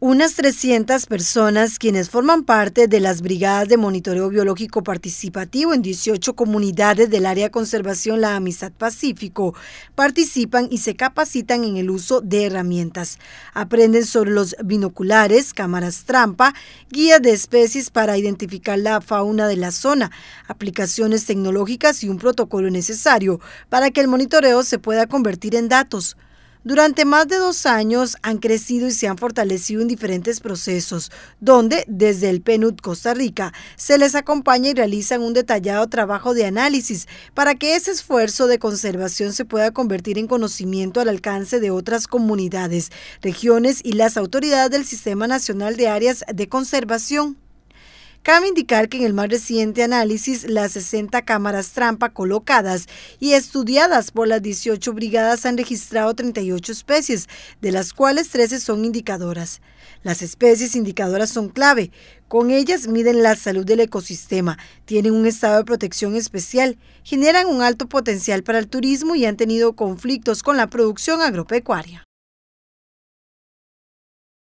Unas 300 personas, quienes forman parte de las brigadas de monitoreo biológico participativo en 18 comunidades del área de conservación La Amistad Pacífico, participan y se capacitan en el uso de herramientas. Aprenden sobre los binoculares, cámaras trampa, guías de especies para identificar la fauna de la zona, aplicaciones tecnológicas y un protocolo necesario para que el monitoreo se pueda convertir en datos durante más de dos años han crecido y se han fortalecido en diferentes procesos, donde desde el PNUD Costa Rica se les acompaña y realizan un detallado trabajo de análisis para que ese esfuerzo de conservación se pueda convertir en conocimiento al alcance de otras comunidades, regiones y las autoridades del Sistema Nacional de Áreas de Conservación. Cabe indicar que en el más reciente análisis, las 60 cámaras trampa colocadas y estudiadas por las 18 brigadas han registrado 38 especies, de las cuales 13 son indicadoras. Las especies indicadoras son clave. Con ellas miden la salud del ecosistema, tienen un estado de protección especial, generan un alto potencial para el turismo y han tenido conflictos con la producción agropecuaria.